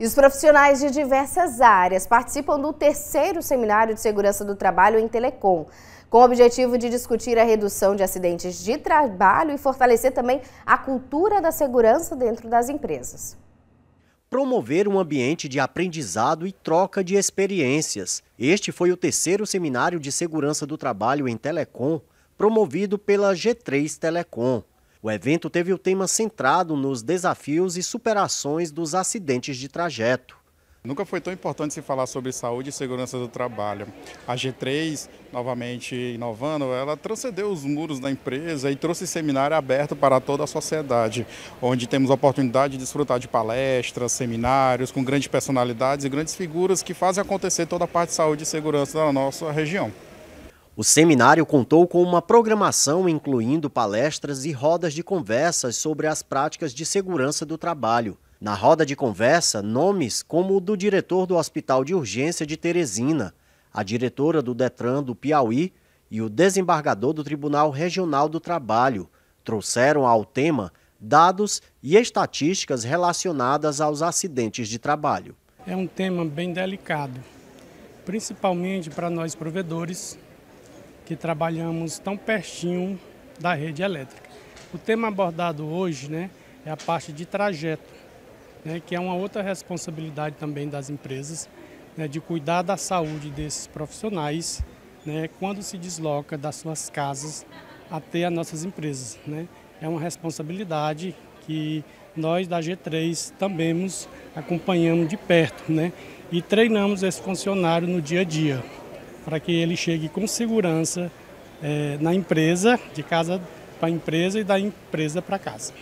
E os profissionais de diversas áreas participam do terceiro Seminário de Segurança do Trabalho em Telecom, com o objetivo de discutir a redução de acidentes de trabalho e fortalecer também a cultura da segurança dentro das empresas promover um ambiente de aprendizado e troca de experiências. Este foi o terceiro seminário de segurança do trabalho em Telecom, promovido pela G3 Telecom. O evento teve o tema centrado nos desafios e superações dos acidentes de trajeto. Nunca foi tão importante se falar sobre saúde e segurança do trabalho. A G3, novamente inovando, ela transcendeu os muros da empresa e trouxe seminário aberto para toda a sociedade, onde temos a oportunidade de desfrutar de palestras, seminários com grandes personalidades e grandes figuras que fazem acontecer toda a parte de saúde e segurança da nossa região. O seminário contou com uma programação incluindo palestras e rodas de conversas sobre as práticas de segurança do trabalho. Na roda de conversa, nomes como o do diretor do Hospital de Urgência de Teresina, a diretora do Detran do Piauí e o desembargador do Tribunal Regional do Trabalho trouxeram ao tema dados e estatísticas relacionadas aos acidentes de trabalho. É um tema bem delicado, principalmente para nós provedores que trabalhamos tão pertinho da rede elétrica. O tema abordado hoje né, é a parte de trajeto, né, que é uma outra responsabilidade também das empresas, né, de cuidar da saúde desses profissionais né, quando se desloca das suas casas até as nossas empresas. Né. É uma responsabilidade que nós da G3 também acompanhamos de perto né, e treinamos esse funcionário no dia a dia para que ele chegue com segurança é, na empresa, de casa para a empresa e da empresa para casa.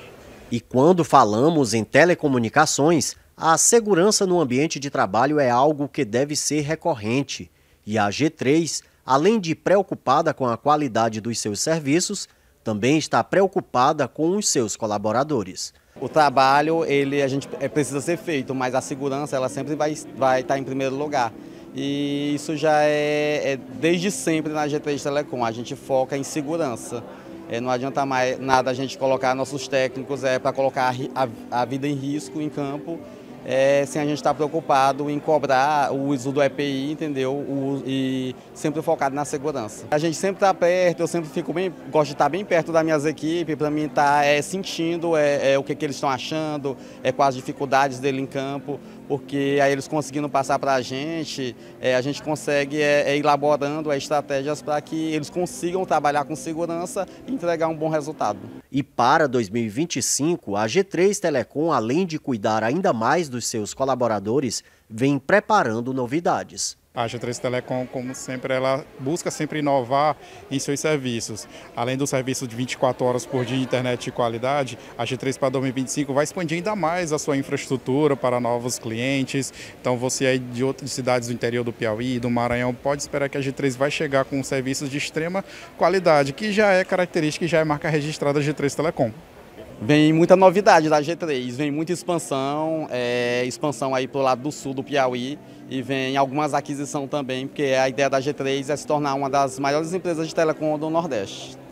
E quando falamos em telecomunicações, a segurança no ambiente de trabalho é algo que deve ser recorrente. E a G3, além de preocupada com a qualidade dos seus serviços, também está preocupada com os seus colaboradores. O trabalho, ele a gente é, precisa ser feito, mas a segurança ela sempre vai vai estar em primeiro lugar. E isso já é, é desde sempre na GTI Telecom, a gente foca em segurança. É, não adianta mais nada a gente colocar nossos técnicos é, para colocar a, a vida em risco em campo é, sem a gente estar tá preocupado em cobrar o uso do EPI, entendeu? O, e sempre focado na segurança. A gente sempre está perto, eu sempre fico bem, gosto de estar tá bem perto das minhas equipes, para mim estar tá, é, sentindo é, é, o que, que eles estão achando, é, quais as dificuldades dele em campo, porque aí eles conseguindo passar para a gente, é, a gente consegue é, é elaborando estratégias para que eles consigam trabalhar com segurança e entregar um bom resultado. E para 2025, a G3 Telecom, além de cuidar ainda mais dos seus colaboradores, vem preparando novidades. A G3 Telecom, como sempre, ela busca sempre inovar em seus serviços. Além do serviço de 24 horas por dia, de internet de qualidade, a G3 para 2025 vai expandir ainda mais a sua infraestrutura para novos clientes. Então, você aí de outras cidades do interior do Piauí, do Maranhão, pode esperar que a G3 vai chegar com serviços de extrema qualidade, que já é característica e já é marca registrada da G3 Telecom. Vem muita novidade da G3, vem muita expansão, é, expansão aí para o lado do sul do Piauí e vem algumas aquisições também, porque a ideia da G3 é se tornar uma das maiores empresas de telecom do Nordeste.